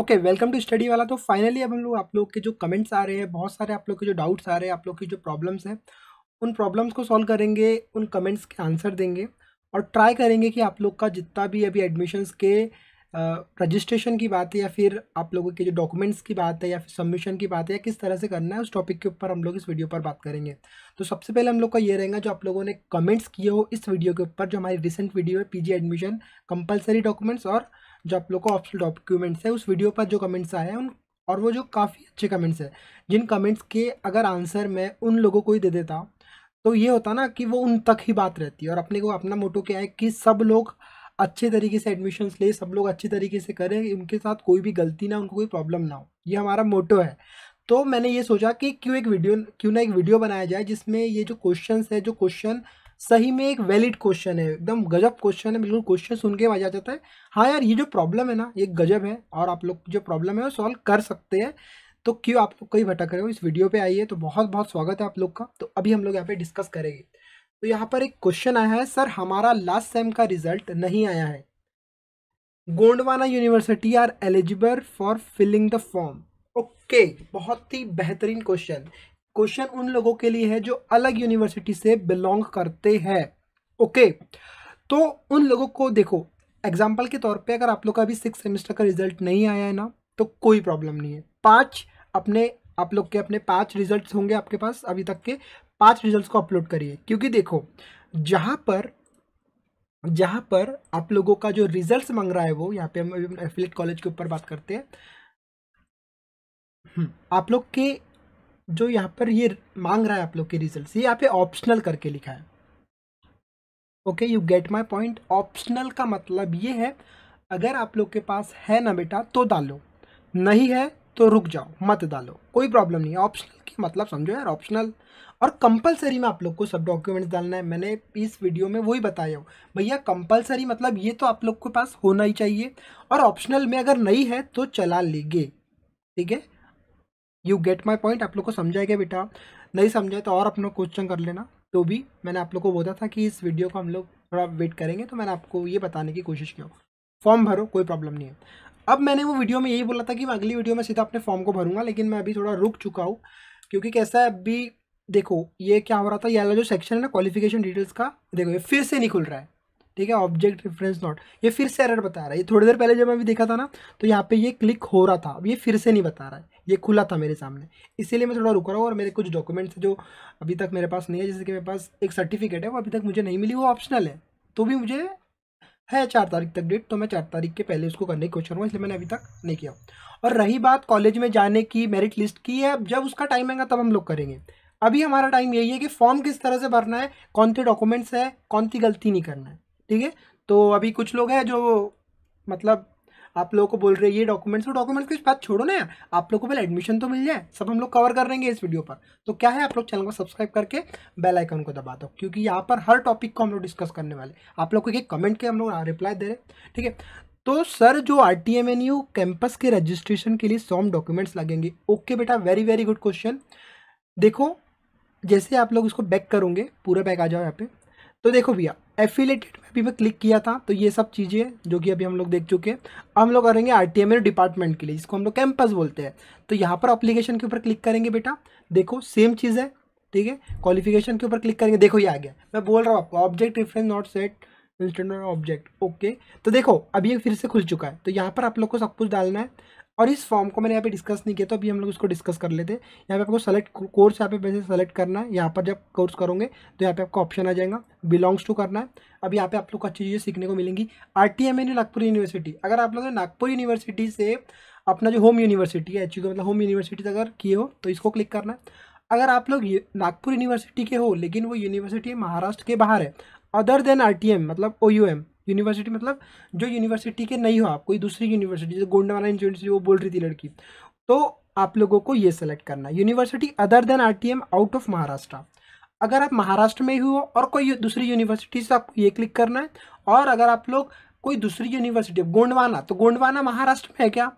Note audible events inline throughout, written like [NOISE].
okay welcome to study वाला तो finally अब हम लोग आप लोग के जो कमेंट्स आ रहे हैं बहुत सारे आप लोग के जो डाउट्स आ रहे हैं आप लोग की जो प्रॉब्लम्स हैं उन प्रॉब्लम्स को सॉल्व करेंगे उन कमेंट्स के आंसर देंगे और ट्राई करेंगे कि आप लोग का जितना भी अभी एडमिशन्स के रजिस्ट्रेशन की बात है या फिर आप लोगों के जो डॉक्यूमेंट्स की बात है या फिर सबमिशन की बात है या किस तरह से करना है उस टॉपिक के ऊपर हम लोग इस वीडियो पर बात करेंगे तो सबसे पहले हम लोग का ये रहेगा जो आप लोगों ने कमेंट्स किए हो इस वीडियो के ऊपर जो हमारी रिसेंट वीडियो है पीजी एडमिशन कंपलसरी डॉक्यूमेंट्स और जो आप लोग को ऑप्शनल डॉक्यूमेंट्स है उस वीडियो पर जो कमेंट्स आए हैं उन और वो जो काफ़ी अच्छे कमेंट्स हैं जिन कमेंट्स के अगर आंसर मैं उन लोगों को ही दे देता तो ये होता ना कि वो उन तक ही बात रहती है और अपने को अपना मोटो क्या है कि सब लोग अच्छे तरीके से एडमिशन्स ले सब लोग अच्छे तरीके से करें उनके साथ कोई भी गलती ना उनको कोई प्रॉब्लम ना हो ये हमारा मोटो है तो मैंने ये सोचा कि क्यों एक वीडियो क्यों ना एक वीडियो बनाया जाए जिसमें ये जो क्वेश्चन है जो क्वेश्चन सही में एक वैलिड क्वेश्चन है एकदम गजब क्वेश्चन है बिल्कुल क्वेश्चन सुन के मजा आ जाता है हाँ यार ये जो प्रॉब्लम है ना ये गजब है और आप लोग जो प्रॉब्लम है वो सॉल्व कर सकते हैं तो क्यों आप लोग कहीं भटक रहे हो इस वीडियो पे आइए तो बहुत बहुत स्वागत है आप लोग का तो अभी हम लोग यहाँ पे डिस्कस करेंगे तो यहाँ पर एक क्वेश्चन आया है सर हमारा लास्ट सेम का रिजल्ट नहीं आया है Gondwana University are eligible for filling the form okay बहुत ही बेहतरीन क्वेश्चन क्वेश्चन उन लोगों के लिए है जो अलग यूनिवर्सिटी से बिलोंग करते हैं ओके तो उन लोगों को देखो एग्जाम्पल के तौर पे अगर आप लोग का अभी सिक्स सेमेस्टर का रिजल्ट नहीं आया है ना तो कोई प्रॉब्लम नहीं है पाँच अपने आप लोग के अपने पाँच रिजल्ट्स होंगे आपके पास अभी तक के पाँच रिजल्ट्स को अपलोड करिए क्योंकि देखो जहाँ पर जहाँ पर आप लोगों का जो रिजल्ट्स मांग रहा है वो यहाँ पे हम एफिलेट कॉलेज के ऊपर बात करते हैं हम्म, आप लोग के जो यहाँ पर ये मांग रहा है आप लोग के रिजल्ट ये यहाँ पे ऑप्शनल करके लिखा है okay you get my point optional का मतलब ये है अगर आप लोग के पास है ना बेटा तो डालो नहीं है तो रुक जाओ मत डालो कोई प्रॉब्लम नहीं है ऑप्शनल की मतलब समझो यार ऑप्शनल और कंपलसरी में आप लोग को सब डॉक्यूमेंट्स डालना है मैंने इस वीडियो में वही बताया हूँ भैया कंपलसरी मतलब ये तो आप लोग के पास होना ही चाहिए और ऑप्शनल में अगर नहीं है तो चला लेंगे ठीक है यू गेट माई पॉइंट आप लोग को समझाए गया बेटा नहीं समझाए तो और अपना क्वेश्चन कर लेना तो भी मैंने आप लोग को बोला था कि इस वीडियो को हम लोग थोड़ा वेट करेंगे तो मैंने आपको ये बताने की कोशिश किया फॉर्म भरो कोई प्रॉब्लम नहीं है अब मैंने वो वीडियो में यही बोला था कि मैं अगली वीडियो में सीधा अपने फॉर्म को भरूंगा लेकिन मैं अभी थोड़ा रुक चुका हूँ क्योंकि कैसा है अभी देखो ये क्या हो रहा था ये वाला जो सेक्शन है ना क्वालिफिकेशन डिटेल्स का देखो ये फिर से नहीं खुल रहा है ठीक है ऑब्जेक्ट रिफरेंस नॉट ये फिर से एरर बता रहा है ये थोड़ी देर पहले जब मैं अभी देखा था ना तो यहाँ पे ये क्लिक हो रहा था अब ये फिर से नहीं बता रहा है ये खुला था मेरे सामने इसीलिए मैं थोड़ा रुका रहा हूँ और मेरे कुछ डॉक्यूमेंट्स जो अभी तक मेरे पास नहीं है जैसे कि मेरे पास एक सर्टिफिकेट है वो अभी तक मुझे नहीं मिली वो ऑप्शनल है तो भी मुझे है चार तारीख तक डेट तो मैं चार तारीख के पहले उसको करने की कोशिश करूँगा इसलिए मैंने अभी तक नहीं किया और रही बात कॉलेज में जाने की मेरिट लिस्ट की है जब उसका टाइम आएगा तब हम लोग करेंगे अभी हमारा टाइम यही है कि फॉर्म किस तरह से भरना है कौन से डॉक्यूमेंट्स है कौन सी गलती नहीं करना है ठीक है तो अभी कुछ लोग हैं जो मतलब आप लोगों को बोल रहे हैं ये डॉक्यूमेंट्स और डॉक्यूमेंट्स की बात छोड़ो ना आप लोग को पहले एडमिशन तो मिल जाए सब हम लोग कवर कर रहेंगे इस वीडियो पर तो क्या है आप लोग चैनल को सब्सक्राइब करके बेल आइकन को दबा दो क्योंकि यहाँ पर हर टॉपिक को हम लोग डिस्कस करने वाले आप लोग को एक कमेंट के हम लोग रिप्लाई हाँ, दे रहे ठीक है तो सर जो R T M N U campus के रजिस्ट्रेशन के लिए सॉम डॉक्यूमेंट्स लगेंगे ओके बेटा वेरी वेरी गुड क्वेश्चन देखो जैसे आप लोग इसको बैक करोगे पूरा बैक आ जाओ यहाँ पे तो देखो भैया एफिलेटेड में भी मैं क्लिक किया था तो ये सब चीज़ें जो कि अभी हम लोग देख चुके हैं हम लोग करेंगे आर डिपार्टमेंट के लिए जिसको हम लोग कैंपस बोलते हैं तो यहाँ पर अप्लीकेशन के ऊपर क्लिक करेंगे बेटा देखो सेम चीज़ है ठीक है क्वालिफिकेशन के ऊपर क्लिक करेंगे देखो ये आ गया मैं बोल रहा हूँ आपको object reference not set return object okay तो देखो अभी ये फिर से खुल चुका है तो यहाँ पर आप लोग को सब कुछ डालना है और इस फॉर्म को मैंने यहाँ पे डिस्कस नहीं किया तो अभी हम लोग इसको डिस्कस कर लेते हैं यहाँ पे आपको सेलेक्ट कोर्स यहाँ पे वैसे सेलेक्ट करना है यहाँ पर जब कोर्स करोगे तो यहाँ पे आपको ऑप्शन आ जाएगा बिलोंग्स टू करना है अब यहाँ पे आप लोग को अच्छी चीज़ें सीखने को मिलेंगी R T M N Nagpur university अगर आप लोगों ने नागपुर यूनिवर्सिटी से अपना जो होम यूनिवर्सिटी है एच मतलब होम यूनिवर्सिटी अगर किए हो तो इसको क्लिक करना है अगर आप लोग नागपुर यूनिवर्सिटी के हो लेकिन वो यूनिवर्सिटी महाराष्ट्र के बाहर है अदर देन आर मतलब ओ यूनिवर्सिटी मतलब जो यूनिवर्सिटी के नहीं हो आप कोई दूसरी यूनिवर्सिटी जैसे गोंडवाना यूनिवर्सिटी वो बोल रही थी लड़की तो आप लोगों को ये सेलेक्ट करना है university other than M out of Maharashtra अगर आप महाराष्ट्र में ही हो और कोई दूसरी यूनिवर्सिटी से आपको ये क्लिक करना है और अगर आप लोग कोई दूसरी यूनिवर्सिटी गोंडवाना तो गोंडवाना महाराष्ट्र में है क्या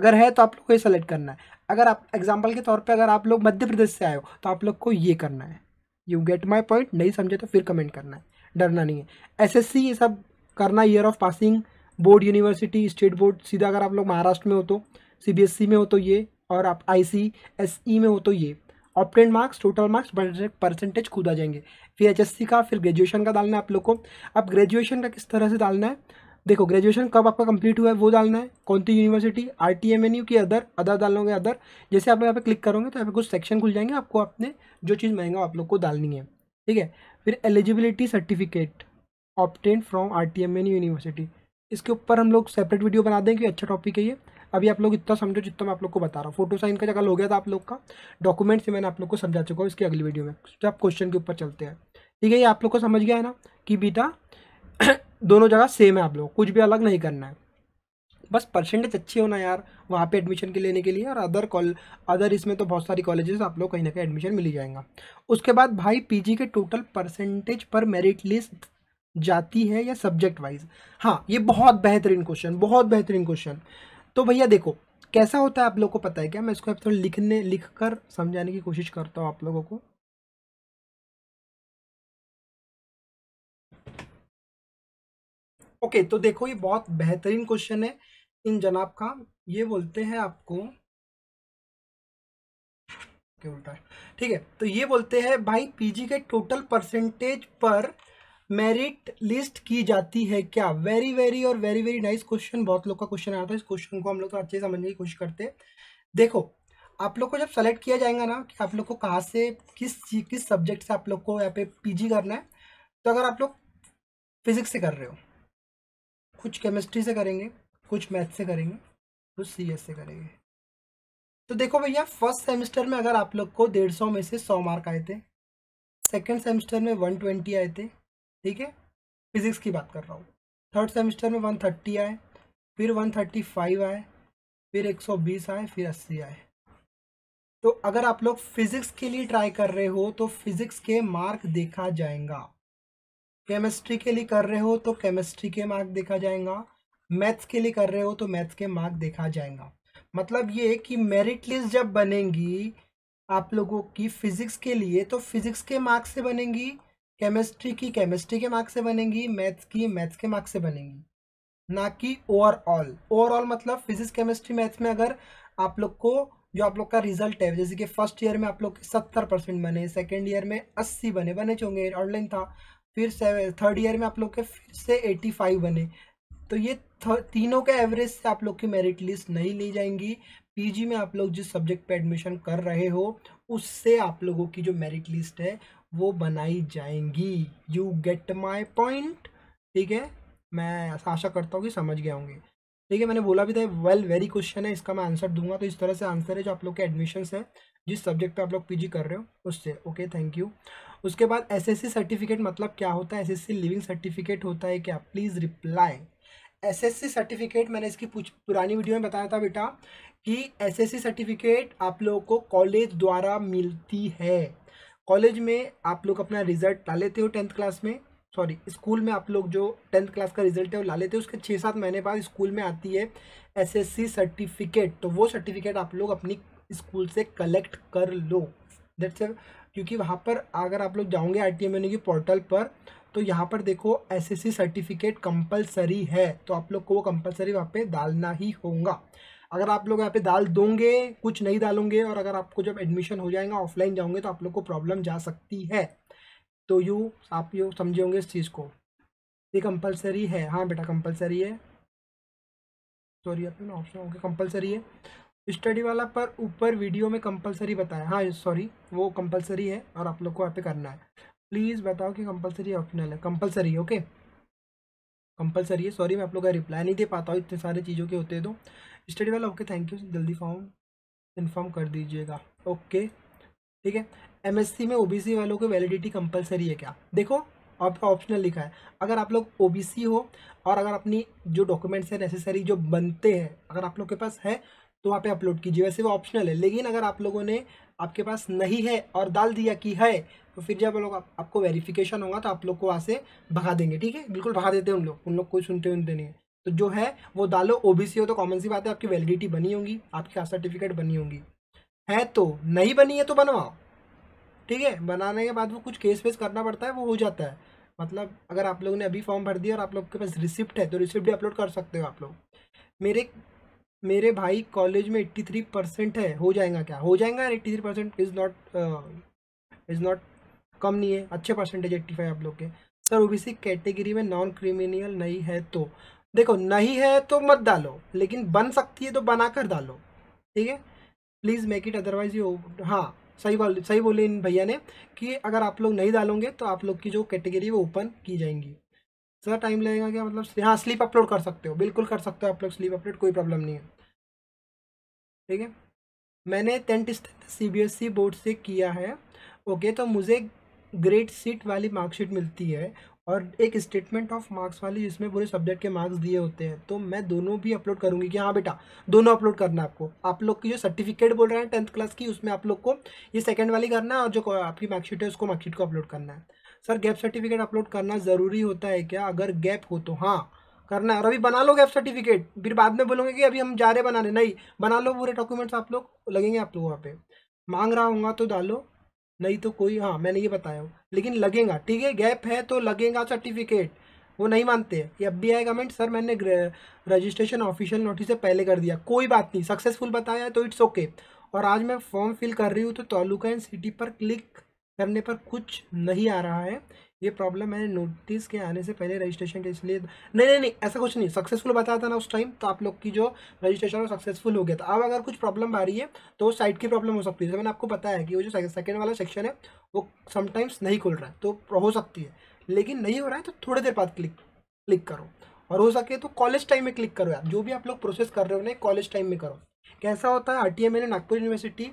अगर है तो आप लोग को ये सेलेक्ट करना है अगर आप एग्जाम्पल के तौर पर अगर आप लोग मध्य प्रदेश से आए हो तो आप लोग को ये करना है यू गेट माई पॉइंट नहीं समझे तो फिर कमेंट करना है डरना नहीं है एसएससी ये सब करना year of passing board university state board सीधा अगर आप लोग महाराष्ट्र में हो तो सीबीएसई e में हो तो ये और आप आईसीएसई e में हो तो ये obtained marks total marks percentage खुद आ जाएंगे फिर एच का फिर ग्रेजुएशन का डालना है आप लोग को अब ग्रेजुएशन का किस तरह से डालना है देखो ग्रेजुएशन कब आपका कंप्लीट हुआ है वो डालना है कौन सी university R T M N U की अदर अदर डालोगे अदर जैसे आप यहाँ पे क्लिक करोगे तो यहाँ पे कुछ सेक्शन खुल जाएंगे आपको अपने जो चीज़ महंगा आप लोग को डालनी है ठीक है फिर eligibility certificate obtain from R T M N university इसके ऊपर हम लोग सेपरेट वीडियो बना देंगे अच्छा टॉपिक है ये अभी आप लोग इतना समझो जितना मैं आप लोग को बता रहा हूँ फोटो साइन का जगह हो गया था आप लोग का डॉक्यूमेंट से मैंने आप लोग को समझा चुका हूँ इसकी अगली वीडियो में तो आप क्वेश्चन के ऊपर चलते हैं ठीक है ये आप लोग को समझ गया है ना कि बेटा [CLEARS THROAT] दोनों जगह सेम है आप लोग कुछ भी अलग नहीं करना है बस परसेंटेज अच्छी होना यार वहाँ पे एडमिशन के लेने के लिए और अदर कॉल अदर इसमें तो बहुत सारी कॉलेजेस आप लोग कहीं ना कहीं एडमिशन मिल ही जाएगा उसके बाद भाई पीजी के टोटल परसेंटेज पर मेरिट लिस्ट जाती है या सब्जेक्ट वाइज हाँ ये बहुत बेहतरीन क्वेश्चन बहुत बेहतरीन क्वेश्चन तो भैया देखो कैसा होता है आप लोग को पता है क्या मैं इसको थोड़ा लिखने लिख कर समझाने की कोशिश करता हूँ आप लोगों को ओके okay, तो देखो ये बहुत बेहतरीन क्वेश्चन है इन जनाब का ये बोलते हैं आपको क्या बोलता है ठीक है तो ये बोलते हैं भाई पीजी के टोटल परसेंटेज पर मेरिट लिस्ट की जाती है क्या वेरी वेरी और वेरी वेरी नाइस क्वेश्चन बहुत लोग का क्वेश्चन आया था इस क्वेश्चन को हम लोग तो अच्छे समझने की कोशिश करते हैं देखो आप लोग को जब सेलेक्ट किया जाएगा ना कि आप लोग को कहाँ से किस किस सब्जेक्ट से आप लोग को यहाँ पे पीजी करना है तो अगर आप लोग फिजिक्स से कर रहे हो कुछ केमिस्ट्री से करेंगे कुछ मैथ से करेंगे कुछ सी से करेंगे तो देखो भैया फर्स्ट सेमेस्टर में अगर आप लोग को डेढ़ सौ में से सौ मार्क आए थे सेकेंड सेमेस्टर में वन ट्वेंटी आए थे ठीक है फिजिक्स की बात कर रहा हूँ थर्ड सेमेस्टर में वन थर्टी आए फिर वन थर्टी फाइव आए फिर एक सौ बीस आए फिर अस्सी आए तो अगर आप लोग फिजिक्स के लिए ट्राई कर रहे हो तो फिजिक्स के मार्क देखा जाएगा केमिस्ट्री के लिए कर रहे हो तो केमिस्ट्री के मार्क देखा जाएगा मैथ्स के लिए कर रहे हो तो मैथ्स के मार्क देखा जाएगा मतलब ये कि मेरिट लिस्ट जब बनेगी आप लोगों की फिजिक्स के लिए तो फिजिक्स के मार्क्स से बनेगी केमिस्ट्री की केमिस्ट्री के मार्क्स से बनेगी मैथ्स की मैथ्स के मार्क्स से बनेगी ना कि ओवरऑल ओवरऑल मतलब फिजिक्स केमिस्ट्री मैथ्स में अगर आप लोग को जो आप लोग का रिजल्ट है जैसे कि फर्स्ट ईयर में आप लोग के सत्तर परसेंट बने सेकेंड ईयर में अस्सी बने बने चोंगे ऑनलाइन था फिर थर्ड ईयर में आप लोग के फिर से एट्टी फाइव बने तो ये तीनों का एवरेज से आप लोग की मेरिट लिस्ट नहीं ली जाएंगी पीजी में आप लोग जिस सब्जेक्ट पे एडमिशन कर रहे हो उससे आप लोगों की जो मेरिट लिस्ट है वो बनाई जाएंगी यू गेट माई पॉइंट ठीक है मैं आशा करता हूँ कि समझ गया होंगे ठीक है मैंने बोला भी था वेल वेरी क्वेश्चन है इसका मैं आंसर दूंगा तो इस तरह से आंसर है जो आप लोग के एडमिशन है जिस सब्जेक्ट पर आप लोग पी कर रहे हो उससे ओके थैंक यू उसके बाद एस सर्टिफिकेट मतलब क्या होता है एस लिविंग सर्टिफिकेट होता है क्या प्लीज़ रिप्लाई एसएससी सर्टिफिकेट मैंने इसकी पुरानी वीडियो में बताया था बेटा कि एसएससी सर्टिफिकेट आप लोगों को कॉलेज द्वारा मिलती है कॉलेज में आप लोग अपना रिजल्ट ला लेते हो टेंथ क्लास में सॉरी स्कूल में आप लोग जो टेंथ क्लास का रिजल्ट है वो ला लेते हो उसके छः सात महीने बाद स्कूल में आती है एसएससी सर्टिफिकेट तो वो सर्टिफिकेट आप लोग अपनी स्कूल से कलेक्ट कर लो डेट्स क्योंकि वहाँ पर अगर आप लोग जाओगे आई टी एम पोर्टल पर तो यहाँ पर देखो S S C certificate compulsory है तो आप लोग को वो कंपलसरी वहाँ पे डालना ही होगा अगर आप लोग यहाँ पे डाल दोगे कुछ नहीं डालोगे और अगर आपको जब एडमिशन हो जाएगा ऑफलाइन जाओगे तो आप लोग को प्रॉब्लम जा सकती है तो यू आप यू समझे होंगे इस चीज़ को ये कंपलसरी है हाँ बेटा कंपलसरी है सॉरी आप ऑप्शन होंगे कंपलसरी है स्टडी वाला पर ऊपर वीडियो में कंपलसरी बताया हाँ सॉरी वो कंपलसरी है और आप लोग को वहाँ पे करना है प्लीज़ बताओ कि कंपलसरी ऑप्शनल है कंपलसरी ओके कंपलसरी है सॉरी मैं आप लोग का रिप्लाई नहीं दे पाता हूँ इतने सारे चीज़ों के होते तो स्टडी वाला ओके थैंक यू जल्दी फॉर्म इन्फॉर्म कर दीजिएगा ओके ठीक है एम में ओ वालों की वैलिडिटी कंपलसरी है क्या देखो आपका ऑप्शनल लिखा है अगर आप लोग ओ हो और अगर अपनी जो डॉक्यूमेंट्स हैं नेसेसरी जो बनते हैं अगर आप लोग के पास है तो वहाँ पे अपलोड कीजिए वैसे वो ऑप्शनल है लेकिन अगर आप लोगों ने आपके पास नहीं है और डाल दिया कि है तो फिर जब लोग आप, आपको वेरिफिकेशन होगा तो आप लोग को वहाँ से भगा देंगे ठीक है बिल्कुल भगा देते हैं उन लोग उन लोग कोई सुनते उनते नहीं है तो जो है वो डालो सी हो तो कॉमन सी बात है आपकी वैलिडिटी बनी होगी आपकी कास्ट सर्टिफिकेट बनी होगी है तो नहीं बनी है तो बनवाओ ठीक है बनाने के बाद वो कुछ केस वेस करना पड़ता है वो हो जाता है मतलब अगर आप लोगों ने अभी फॉर्म भर दिया और आप लोग के पास रिसिप्ट है तो रिसिप्ट भी अपलोड कर सकते हो आप लोग मेरे मेरे भाई कॉलेज में एट्टी थ्री परसेंट है हो जाएगा क्या हो जाएगा eighty three percent is not is not कम नहीं है अच्छे परसेंटेज एट्टी फाइव आप लोग के सर ओबीसी कैटेगरी में नॉन क्रिमिनल नहीं है तो देखो नहीं है तो मत डालो लेकिन बन सकती है तो बना कर डालो ठीक है please make it otherwise you हाँ सही बोल सही बोले इन भैया ने कि अगर आप लोग नहीं डालोगे तो आप लोग की जो कैटेगरी वो ओपन की जाएंगी सर टाइम लगेगा क्या मतलब हाँ स्लीप अपलोड कर सकते हो बिल्कुल कर सकते हो आप लोग स्लीप अपलोड कोई प्रॉब्लम नहीं है ठीक है मैंने tenth standard C B S E board से किया है ओके तो मुझे ग्रेड सीट वाली मार्कशीट मिलती है और एक स्टेटमेंट ऑफ मार्क्स वाली जिसमें पूरे सब्जेक्ट के मार्क्स दिए होते हैं तो मैं दोनों भी अपलोड करूँगी कि हाँ बेटा दोनों अपलोड करना है आपको आप लोग की जो सर्टिफिकेट बोल रहे हैं टेंथ क्लास की उसमें आप लोग को ये सेकेंड वाली करना है और जो आपकी मार्कशीट है उसको मार्कशीट को अपलोड करना है सर गैप सर्टिफिकेट अपलोड करना ज़रूरी होता है क्या अगर गैप हो तो हाँ करना है और अभी बना लोगे आप सर्टिफिकेट फिर बाद में बोलोगे कि अभी हम जा रहे बनाने नहीं बना लो पूरे डॉक्यूमेंट्स आप लोग लगेंगे आप लोग वहाँ पे मांग रहा होगा तो डालो नहीं तो कोई हाँ मैंने ये बताया हूँ लेकिन लगेगा ठीक है गैप है तो लगेगा सर्टिफिकेट वो नहीं मानते ये अब भी आएगा मैं सर मैंने रजिस्ट्रेशन ऑफिशियल नोटिस से पहले कर दिया कोई बात नहीं सक्सेसफुल बताया तो इट्स ओके और आज मैं फॉर्म फिल कर रही हूँ तो तालुका एंड सिटी पर क्लिक करने पर कुछ नहीं आ रहा है ये प्रॉब्लम मैंने नोटिस के आने से पहले रजिस्ट्रेशन के इसलिए नहीं नहीं नहीं ऐसा कुछ नहीं सक्सेसफुल बताया था ना उस टाइम तो आप लोग की जो रजिस्ट्रेशन वो सक्सेसफुल हो गया था अब अगर कुछ प्रॉब्लम आ रही है तो साइट की प्रॉब्लम हो सकती है जैसे मैंने आपको बताया है कि वो जो सेकेंड वाला सेक्शन है वो समटाइम्स नहीं खुल रहा है तो हो सकती है लेकिन नहीं हो रहा है तो थोड़ी देर बाद क्लिक क्लिक करो और हो सके तो कॉलेज टाइम में क्लिक करो यार जो भी आप लोग प्रोसेस कर रहे हो ना कॉलेज टाइम में करो कैसा होता है R T M Nagpur university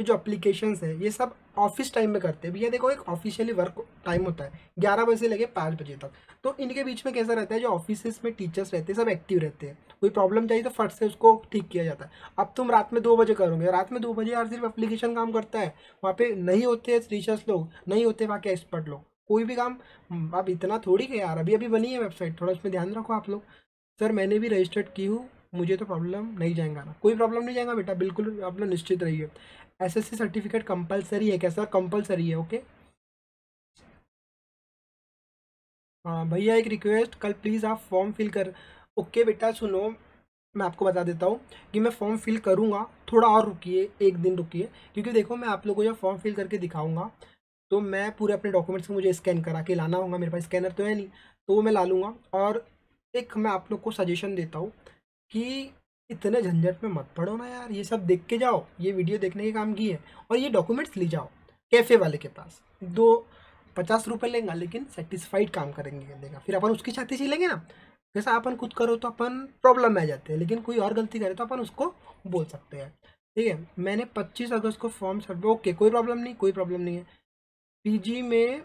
जो अप्लीकेशन है ये सब ऑफिस टाइम में करते हैं भैया देखो एक ऑफिशियली वर्क टाइम होता है ग्यारह बजे से लगे पाँच बजे तक तो इनके बीच में कैसा रहता है जो ऑफिस में टीचर्स रहते हैं सब एक्टिव रहते हैं कोई प्रॉब्लम चाहिए तो फट से उसको ठीक किया जाता है अब तुम रात में दो बजे करोगे रात में दो बजे यार सिर्फ एप्लीकेशन काम करता है वहाँ पे नहीं होते टीचर्स लोग नहीं होते वहाँ के एक्सपर्ट लोग कोई भी काम हम्म, अब इतना थोड़ी है यार अभी अभी बनी है वेबसाइट थोड़ा उसमें ध्यान रखो आप लोग सर मैंने भी रजिस्टर्ड की हूँ मुझे तो प्रॉब्लम नहीं जाएगा ना कोई प्रॉब्लम नहीं जाएगा बेटा बिल्कुल आप लोग निश्चित रहिए एसएससी सर्टिफिकेट कंपलसरी है कैसा सर कंपलसरी है ओके हाँ भैया एक रिक्वेस्ट कल प्लीज़ आप फॉर्म फिल कर ओके बेटा सुनो मैं आपको बता देता हूँ कि मैं फॉर्म फिल करूँगा थोड़ा और रुकिए एक दिन रुकिए क्योंकि देखो मैं आप लोगों को जब फॉर्म फिल करके दिखाऊँगा तो मैं पूरे अपने डॉक्यूमेंट्स को मुझे स्कैन करा के लाना होगा मेरे पास स्कैनर तो है नहीं तो मैं ला लूँगा और एक मैं आप लोग को सजेशन देता हूँ कि इतने झंझट में मत पड़ो ना यार ये सब देख के जाओ ये वीडियो देखने के काम की है और ये डॉक्यूमेंट्स ले जाओ कैफ़े वाले के पास दो पचास रुपये लेंगे लेकिन सेटिस्फाइड काम करेंगे देगा फिर अपन उसकी छाती लेंगे ना जैसा अपन कुछ करो तो अपन प्रॉब्लम में आ जाते हैं लेकिन कोई और गलती करे तो अपन उसको बोल सकते हैं ठीक है मैंने पच्चीस अगस्त को फॉर्म सब ओके कोई प्रॉब्लम नहीं कोई प्रॉब्लम नहीं है पीजी में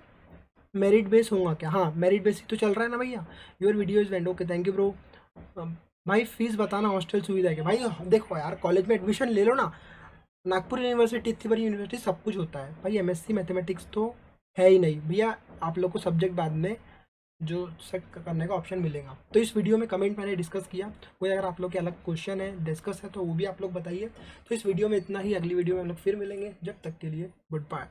मेरिट बेस होगा क्या हाँ मेरिट बेस ही तो चल रहा है ना भैया your video is went okay thank you bro भाई फीस बताना हॉस्टल सुविधा के भाई देखो यार कॉलेज में एडमिशन ले लो ना नागपुर यूनिवर्सिटी इतनी बड़ी यूनिवर्सिटी सब कुछ होता है भाई एम मैथमेटिक्स तो है ही नहीं भैया आप लोग को सब्जेक्ट बाद में जो सेट करने का ऑप्शन मिलेगा तो इस वीडियो में कमेंट मैंने डिस्कस किया कोई अगर आप लोग के अलग क्वेश्चन है डिस्कस है तो वो भी आप लोग बताइए तो इस वीडियो में इतना ही अगली वीडियो में हम लोग फिर मिलेंगे जब तक के लिए गुड बाय